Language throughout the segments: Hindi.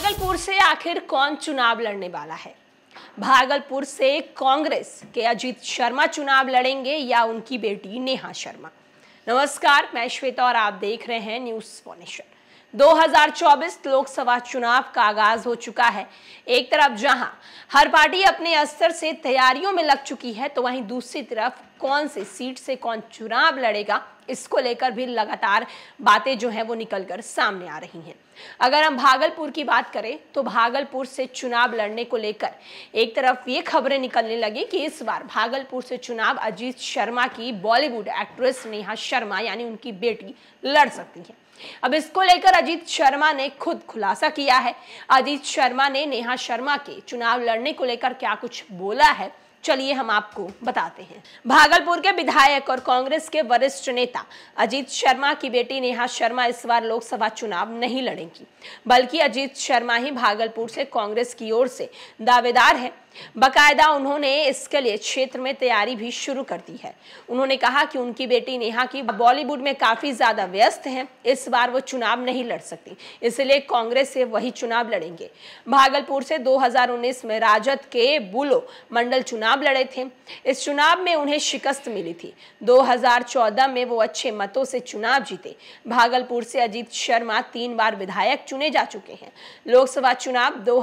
भागलपुर से आखिर कौन चुनाव लड़ने वाला है भागलपुर से कांग्रेस के अजीत शर्मा चुनाव लड़ेंगे या उनकी बेटी नेहा शर्मा नमस्कार मैं श्वेता और आप देख रहे हैं न्यूज फॉनेशन 2024 लोकसभा चुनाव का आगाज हो चुका है एक तरफ जहां हर पार्टी अपने स्तर से तैयारियों में लग चुकी है तो वहीं दूसरी तरफ कौन से सीट से कौन चुनाव लड़ेगा इसको लेकर भी लगातार बातें जो हैं वो निकल कर सामने आ रही हैं अगर हम भागलपुर की बात करें तो भागलपुर से चुनाव लड़ने को लेकर एक तरफ ये खबरें निकलने लगी कि इस बार भागलपुर से चुनाव अजीत शर्मा की बॉलीवुड एक्ट्रेस नेहा शर्मा यानी उनकी बेटी लड़ सकती है अब इसको लेकर अजीत शर्मा ने खुद खुलासा किया है अजीत शर्मा ने नेहा शर्मा के चुनाव लड़ने को लेकर क्या कुछ बोला है चलिए हम आपको बताते हैं भागलपुर के विधायक और कांग्रेस के वरिष्ठ नेता अजीत शर्मा की बेटी नेहा शर्मा इस बार लोकसभा चुनाव नहीं लड़ेंगी बल्कि अजीत शर्मा ही भागलपुर से कांग्रेस की ओर से दावेदार है बकायदा उन्होंने इसके लिए क्षेत्र में तैयारी भी शुरू कर दी है उन्होंने कहा कि उनकी बेटी नेहा की बॉलीवुड में काफी ज्यादा व्यस्त हैं इस बार वो चुनाव नहीं लड़ सकती इसलिए कांग्रेस से वही चुनाव लड़ेंगे भागलपुर से 2019 में राजद के बुलो मंडल चुनाव लड़े थे इस चुनाव में उन्हें शिकस्त मिली थी दो में वो अच्छे मतों से चुनाव जीते भागलपुर से अजीत शर्मा तीन बार विधायक चुने जा चुके हैं लोकसभा चुनाव दो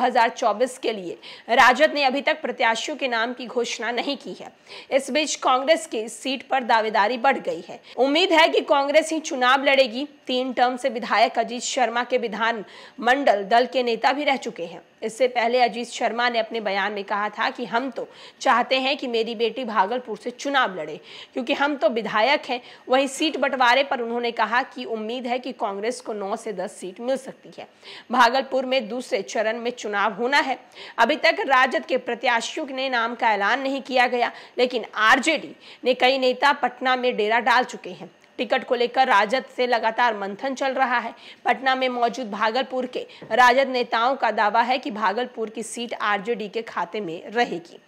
के लिए राजद ने अभी तक प्रत्याशियों के नाम की घोषणा नहीं की है इस बीच कांग्रेस की सीट पर दावेदारी बढ़ गई है उम्मीद है कि कांग्रेस ही चुनाव लड़ेगी तीन टर्म से विधायक अजीत शर्मा के विधान मंडल दल के नेता भी रह चुके हैं इससे पहले अजीत शर्मा ने अपने बयान में कहा था कि हम तो चाहते हैं कि मेरी बेटी भागलपुर से चुनाव लड़े क्योंकि हम तो विधायक हैं वहीं सीट बंटवारे पर उन्होंने कहा कि उम्मीद है कि कांग्रेस को नौ से दस सीट मिल सकती है भागलपुर में दूसरे चरण में चुनाव होना है अभी तक राजद के प्रत्याशियों ने नाम का ऐलान नहीं किया गया लेकिन आर ने कई नेता पटना में डेरा डाल चुके हैं टिकट को लेकर राजद से लगातार मंथन चल रहा है पटना में मौजूद भागलपुर के राजद नेताओं का दावा है कि भागलपुर की सीट आरजेडी के खाते में रहेगी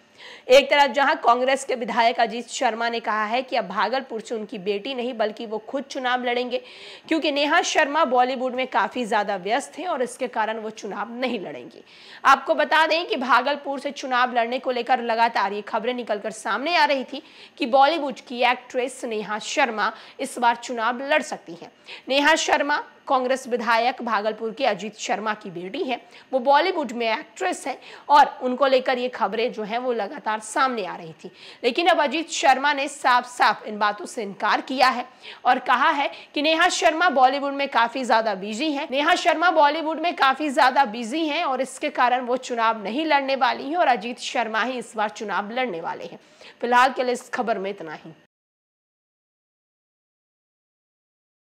एक तरफ जहां कांग्रेस के विधायक अजीत शर्मा ने कहा है कि अब भागलपुर से उनकी बेटी नहीं बल्कि वो खुद चुनाव लड़ेंगे क्योंकि नेहा शर्मा बॉलीवुड में काफी ज्यादा व्यस्त हैं और इसके कारण वो चुनाव नहीं लड़ेंगी आपको बता दें कि भागलपुर से चुनाव लड़ने को लेकर लगातार ये खबरें निकलकर सामने आ रही थी कि बॉलीवुड की एक्ट्रेस नेहा शर्मा इस बार चुनाव लड़ सकती है नेहा शर्मा कांग्रेस विधायक भागलपुर के अजीत शर्मा की बेटी हैं वो बॉलीवुड में एक्ट्रेस हैं और उनको लेकर ये खबरें जो हैं वो लगातार सामने आ रही थी लेकिन अब अजीत शर्मा ने साफ साफ इन बातों से इनकार किया है और कहा है कि नेहा शर्मा बॉलीवुड में काफी ज्यादा बिजी है नेहा शर्मा बॉलीवुड में काफी ज्यादा बिजी है और इसके कारण वो चुनाव नहीं लड़ने वाली है और अजीत शर्मा ही इस बार चुनाव लड़ने वाले हैं फिलहाल के लिए इस खबर में इतना ही